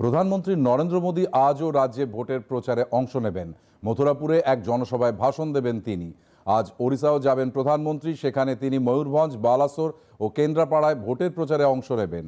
প্রধানমন্ত্রী নরেন্দ্র মোদী আজও রাজ্যে ভোটের প্রচারে অংশ নেবেন মথুরাপুরে এক জনসভায় ভাষণ দেবেন তিনি আজ ওড়িশাও যাবেন প্রধানমন্ত্রী সেখানে তিনি ময়ূরভঞ্জ বালাসোর ও কেন্দ্রাপাড়ায় ভোটের প্রচারে অংশ নেবেন